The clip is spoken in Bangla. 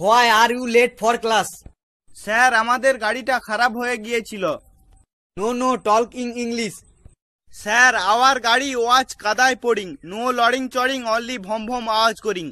why are you late for class sir আমাদের গাড়িটা খারাপ হয়ে গিয়েছিল no no talk in English sir our gari was কাদায় পড়িং নো লড়িং চড়িং অনলি ভম ভম আওয়াজ করিং